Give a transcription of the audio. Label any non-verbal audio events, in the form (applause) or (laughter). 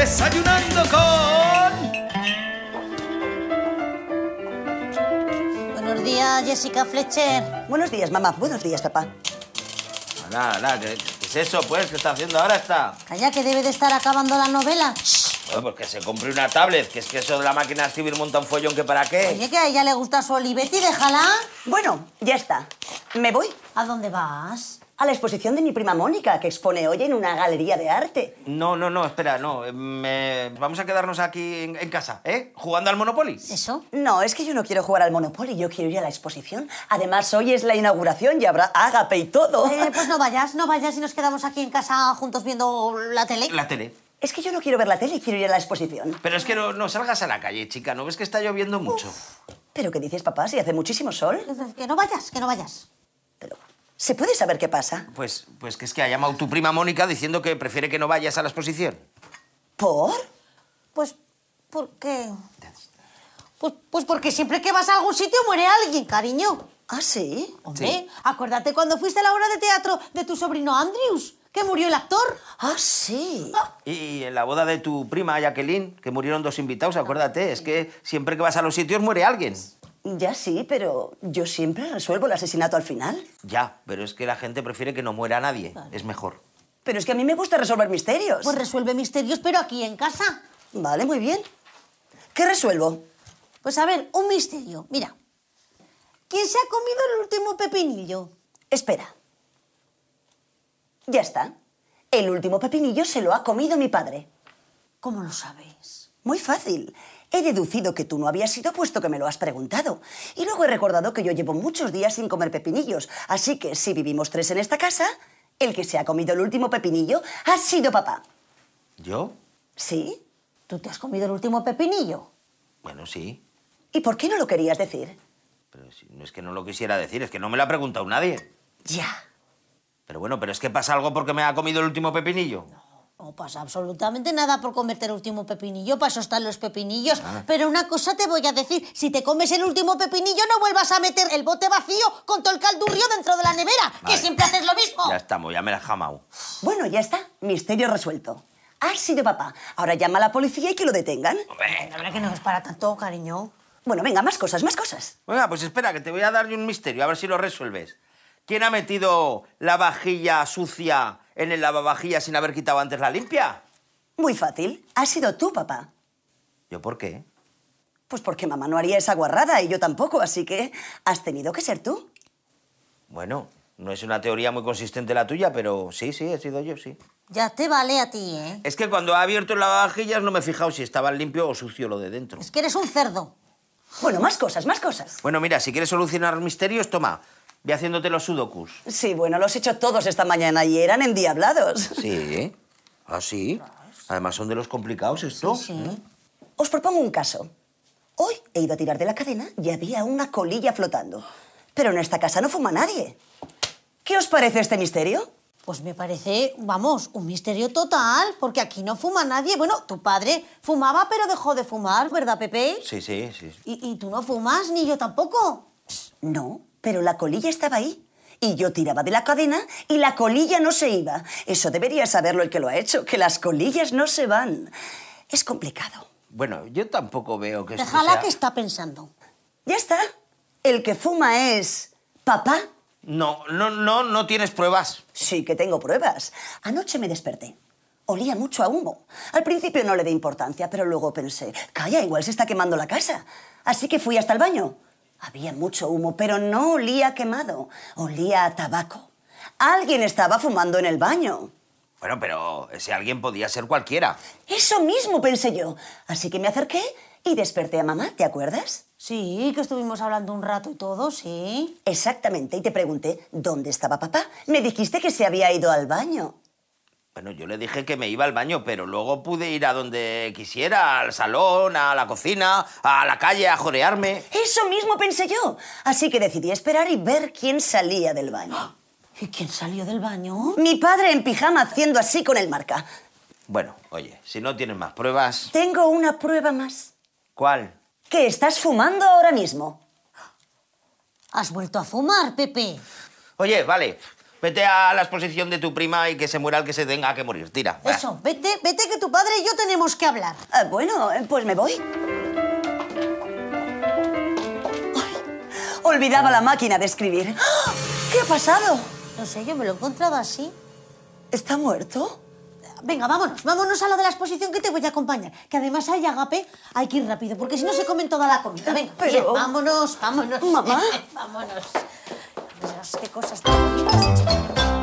Desayunando con... Buenos días, Jessica Fletcher. Buenos días, mamá. Buenos días, papá. ¿Qué, es eso, pues? ¿Qué está haciendo ahora esta? Calla, que debe de estar acabando la novela. Bueno, pues se compró una tablet, que es que eso de la máquina civil monta un follón que para qué. Oye, que a ella le gusta su Olivetti, déjala. Bueno, ya está. ¿Me voy? ¿A dónde vas? a la exposición de mi prima Mónica, que expone hoy en una galería de arte. No, no, no, espera, no. Eh, vamos a quedarnos aquí en, casa, ¿eh? ¿Jugando al Monopoly? ¿Eso? No, es que yo no quiero jugar al Monopoly, yo quiero ir a la exposición. Además, hoy es la inauguración y habrá ágape y todo. Eh, pues no vayas, no vayas y nos quedamos aquí en casa juntos viendo la tele. La tele. Es que yo no quiero ver la tele, quiero ir a la exposición. Pero es que no, salgas a la calle, chica, ¿no ves que está lloviendo mucho? ¿Pero qué dices, papá? Si hace muchísimo sol. Que no vayas, que no vayas. Pero ¿Se puede saber qué pasa? Pues, pues que es que ha llamado tu prima Mónica diciendo que prefiere que no vayas a la exposición. ¿Por? Pues, ¿por qué? Pues, pues porque siempre que vas a algún sitio muere alguien, cariño. ¿Ah, sí? Hombre, sí. acuérdate cuando fuiste a la obra de teatro de tu sobrino Andrews, que murió el actor. ¿Ah, sí? Ah. Y en la boda de tu prima Jacqueline, que murieron dos invitados, acuérdate. Es que siempre que vas a los sitios muere alguien. Ya sí, pero yo siempre resuelvo el asesinato al final. Ya, pero es que la gente prefiere que no muera nadie. Es mejor. Pero es que a mí me gusta resolver misterios. Pues resuelve misterios, pero aquí en casa. Vale, muy bien. ¿Qué resuelvo? Pues a ver, un misterio. Mira. ¿Quién se ha comido el último pepinillo? Espera. Ya está. El último pepinillo se lo ha comido mi padre. ¿Cómo lo sabéis? Muy fácil. He deducido que tú no habías sido puesto que me lo has preguntado. Y luego he recordado que yo llevo muchos días sin comer pepinillos, así que si vivimos tres en esta casa, el que se ha comido el último pepinillo ha sido papá. ¿Yo? ¿Sí? ¿Tú te has comido el último pepinillo? Bueno, sí. ¿Y por qué no lo querías decir? Pero no es que no lo quisiera decir, es que no me lo ha preguntado nadie. Ya. Pero bueno, pero es que pasa algo porque me ha comido el último pepinillo no pasa absolutamente nada por comerte el último pepinillo, para eso los pepinillos. Ah. Pero una cosa te voy a decir, si te comes el último pepinillo no vuelvas a meter el bote vacío con todo el caldurio dentro de la nevera, que siempre haces lo mismo. Ya estamos, ya me la Bueno, ya está, misterio resuelto. Ha sido papá. Ahora llama a la policía y que lo detengan. La verdad que no es para tanto, cariño. Bueno, venga, más cosas, más cosas. Venga, pues espera, que te voy a dar un misterio, a ver si lo resuelves. ¿Quién ha metido la vajilla sucia en el lavavajillas sin haber quitado antes la limpia? Muy fácil. Has sido tú, papá. ¿Yo por qué? Pues porque mamá no haría esa guarrada y yo tampoco, así que has tenido que ser tú. Bueno, no es una teoría muy consistente la tuya, pero sí, sí, he sido yo, sí. Ya te vale a ti, ¿eh? Es que cuando ha abierto el lavavajillas no me he fijado si estaba limpio o sucio lo de dentro. Es que eres un cerdo. Bueno, más cosas, más cosas. Bueno, mira, si quieres solucionar misterios, toma. Ve haciéndote los sudokus. Sí, bueno, los he hecho todos esta mañana y eran endiablados. Sí, ah, sí. Además son de los complicados esto. Sí, sí. Os propongo un caso. Hoy he ido a tirar de la cadena y había una colilla flotando. Pero en esta casa no fuma nadie. ¿Qué os parece este misterio? Pues me parece, vamos, un misterio total, porque aquí no fuma nadie. Bueno, tu padre fumaba, pero dejó de fumar, ¿verdad, Pepe? Sí, sí, sí. ¿Y, y tú no fumas, ni yo tampoco? No, pero la colilla estaba ahí. Y yo tiraba de la cadena y la colilla no se iba. Eso debería saberlo el que lo ha hecho, que las colillas no se van. Es complicado. Bueno, yo tampoco veo que... Déjala sea... que está pensando. Ya está. El que fuma es papá. No, no, no, no tienes pruebas. Sí que tengo pruebas. Anoche me desperté. Olía mucho a humo. Al principio no le di importancia, pero luego pensé, calla, igual se está quemando la casa. Así que fui hasta el baño. Había mucho humo, pero no olía quemado, olía a tabaco. Alguien estaba fumando en el baño. Bueno, pero ese alguien podía ser cualquiera. Eso mismo pensé yo. Así que me acerqué y desperté a mamá, ¿te acuerdas? Sí, que estuvimos hablando un rato y todo, sí. Exactamente, y te pregunté dónde estaba papá. Me dijiste que se había ido al baño. Bueno, yo le dije que me iba al baño, pero luego pude ir a donde quisiera, al salón, a la cocina, a la calle, a jorearme. Eso mismo pensé yo. Así que decidí esperar y ver quién salía del baño. ¿Y quién salió del baño? Mi padre en pijama haciendo así con el marca. Bueno, oye, si no tienes más pruebas... Tengo una prueba más. ¿Cuál? Que estás fumando ahora mismo. ¿Has vuelto a fumar, Pepe? Oye, vale, Vete a la exposición de tu prima y que se muera el que se tenga que morir. Tira. Eso, vete, vete que tu padre y yo tenemos que hablar. Ah, bueno, eh, pues me voy. olvidaba la máquina de escribir. ¡Ah! ¿Qué ha pasado? No sé, yo me lo he encontrado así. ¿Está muerto? Venga, vámonos, vámonos a lo de la exposición que te voy a acompañar. Que además hay agape, hay que ir rápido, porque si no se comen toda la comida. Venga, vámonos, vámonos. ¿Mamá? (laughs) vámonos cosas, qué cosas tan bonitas